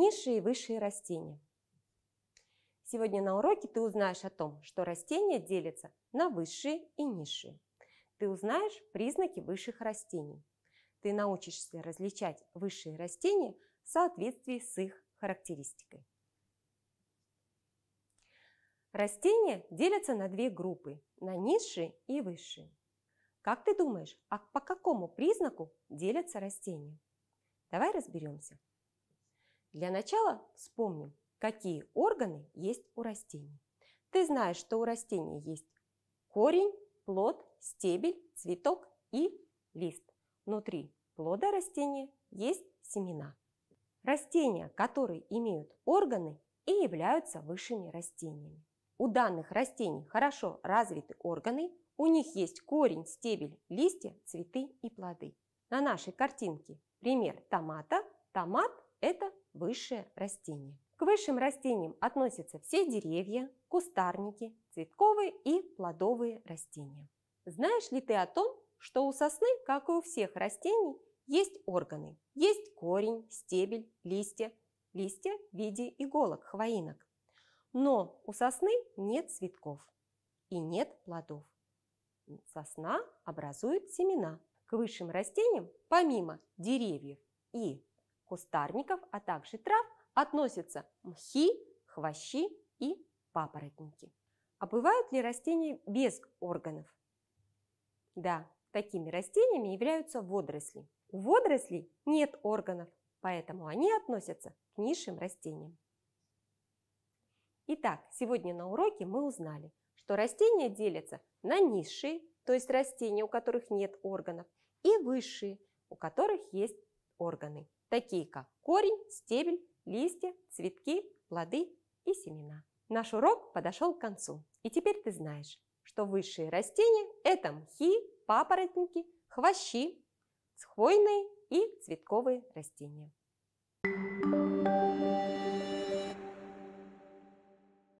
низшие и высшие растения. Сегодня на уроке ты узнаешь о том, что растения делятся на высшие и низшие. Ты узнаешь признаки высших растений. Ты научишься различать высшие растения в соответствии с их характеристикой. Растения делятся на две группы – на низшие и высшие. Как ты думаешь, а по какому признаку делятся растения? Давай разберемся. Для начала вспомним, какие органы есть у растений. Ты знаешь, что у растений есть корень, плод, стебель, цветок и лист. Внутри плода растения есть семена. Растения, которые имеют органы и являются высшими растениями. У данных растений хорошо развиты органы, у них есть корень, стебель, листья, цветы и плоды. На нашей картинке пример томата. Томат это высшее растение. К высшим растениям относятся все деревья, кустарники, цветковые и плодовые растения. Знаешь ли ты о том, что у сосны, как и у всех растений, есть органы. Есть корень, стебель, листья. Листья в виде иголок, хвоинок. Но у сосны нет цветков и нет плодов. Сосна образует семена. К высшим растениям, помимо деревьев и кустарников, а также трав относятся мхи, хвощи и папоротники. А бывают ли растения без органов? Да, такими растениями являются водоросли. У водорослей нет органов, поэтому они относятся к низшим растениям. Итак, сегодня на уроке мы узнали, что растения делятся на низшие, то есть растения, у которых нет органов, и высшие, у которых есть органы такие как корень, стебель, листья, цветки, плоды и семена. Наш урок подошел к концу. И теперь ты знаешь, что высшие растения – это мхи, папоротники, хвощи, хвойные и цветковые растения.